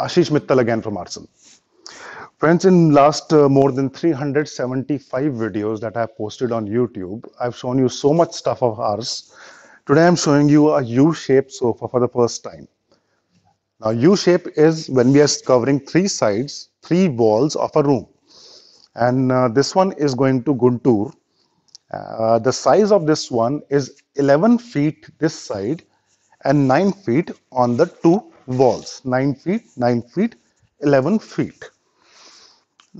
Ashish Mittal again from Arsenal. Friends, in last uh, more than 375 videos that I posted on YouTube, I've shown you so much stuff of ours. Today I'm showing you a U-shaped sofa for the first time. Now U-shape is when we are covering three sides, three walls of a room. And uh, this one is going to Guntur. Uh, the size of this one is 11 feet this side and 9 feet on the two walls 9 feet 9 feet 11 feet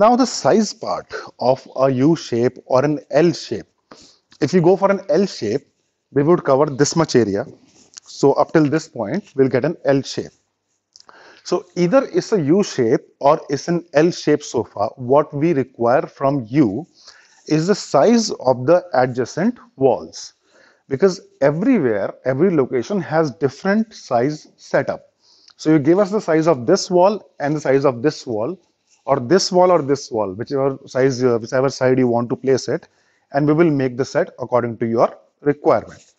now the size part of a u shape or an l shape if you go for an l shape we would cover this much area so up till this point we'll get an l shape so either it's a u shape or it's an l shape sofa what we require from you is the size of the adjacent walls because everywhere every location has different size setup so you give us the size of this wall and the size of this wall or this wall or this wall, whichever size, uh, whichever side you want to place it and we will make the set according to your requirement.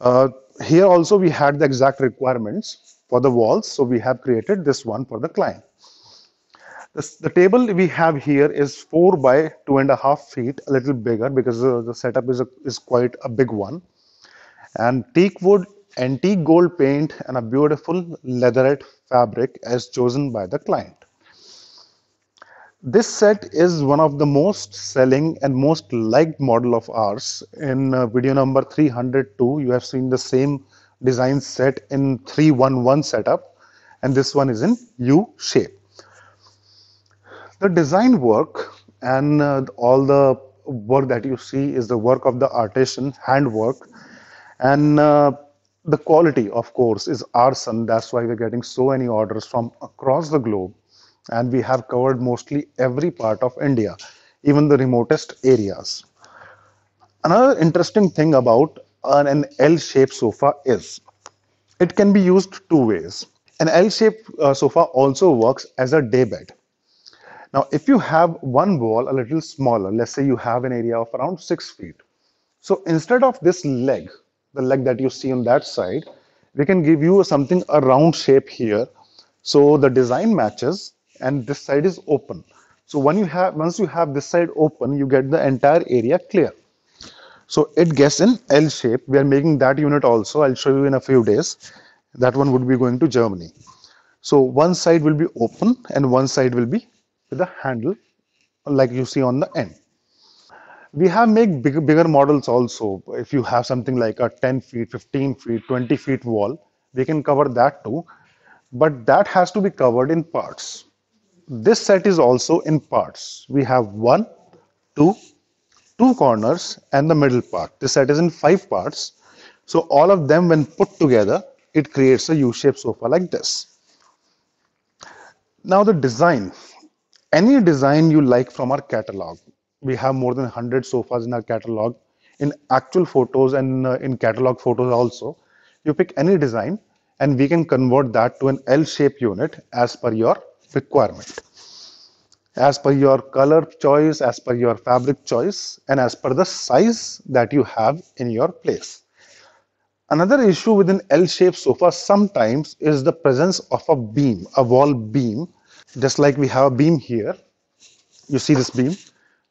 Uh, here also we had the exact requirements for the walls. So we have created this one for the client. This, the table we have here is four by two and a half feet, a little bigger because uh, the setup is, a, is quite a big one. And teak wood antique gold paint and a beautiful leatherette fabric as chosen by the client. This set is one of the most selling and most liked model of ours. In uh, video number 302, you have seen the same design set in 311 setup and this one is in U shape. The design work and uh, all the work that you see is the work of the artisan handwork and uh, the quality, of course, is arson. That's why we're getting so many orders from across the globe. And we have covered mostly every part of India, even the remotest areas. Another interesting thing about an L-shaped sofa is it can be used two ways. An L-shaped uh, sofa also works as a daybed. Now, if you have one wall a little smaller, let's say you have an area of around six feet. So instead of this leg the leg that you see on that side, we can give you something a round shape here. So the design matches and this side is open. So when you have once you have this side open, you get the entire area clear. So it gets an L shape. We are making that unit also. I'll show you in a few days. That one would be going to Germany. So one side will be open and one side will be with a handle like you see on the end we have made big, bigger models also. If you have something like a 10 feet, 15 feet, 20 feet wall, we can cover that too. But that has to be covered in parts. This set is also in parts. We have one, two, two corners and the middle part. This set is in five parts. So all of them when put together, it creates a U-shaped sofa like this. Now the design, any design you like from our catalog, we have more than 100 sofas in our catalog in actual photos and uh, in catalog photos also you pick any design and we can convert that to an l-shaped unit as per your requirement as per your color choice as per your fabric choice and as per the size that you have in your place another issue with an l-shaped sofa sometimes is the presence of a beam a wall beam just like we have a beam here you see this beam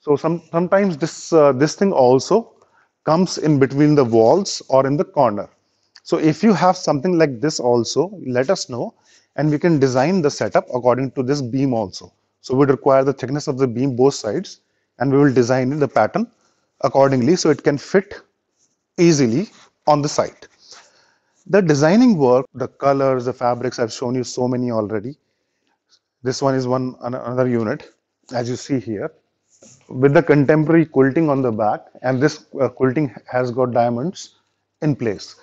so some, sometimes this, uh, this thing also comes in between the walls or in the corner. So if you have something like this also, let us know and we can design the setup according to this beam also. So we'd require the thickness of the beam both sides and we will design the pattern accordingly so it can fit easily on the site. The designing work, the colors, the fabrics, I've shown you so many already. This one is one another unit as you see here with the contemporary quilting on the back and this uh, quilting has got diamonds in place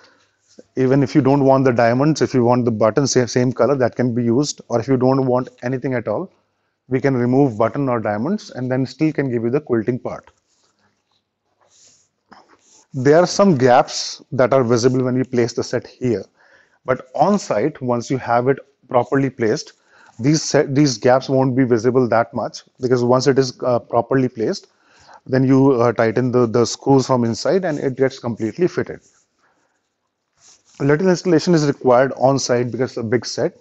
even if you don't want the diamonds if you want the button same, same color that can be used or if you don't want anything at all we can remove button or diamonds and then still can give you the quilting part there are some gaps that are visible when we place the set here but on site once you have it properly placed these set, these gaps won't be visible that much because once it is uh, properly placed then you uh, tighten the, the screws from inside and it gets completely fitted A little installation is required on site because it's a big set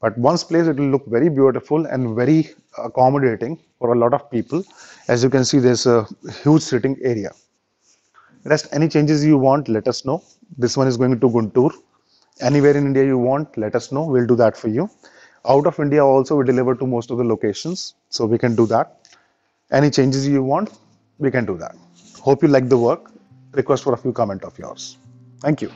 but once placed it will look very beautiful and very accommodating for a lot of people as you can see there's a huge sitting area rest any changes you want let us know this one is going to guntur anywhere in india you want let us know we'll do that for you out of India also we deliver to most of the locations. So we can do that. Any changes you want, we can do that. Hope you like the work. Request for a few comment of yours. Thank you.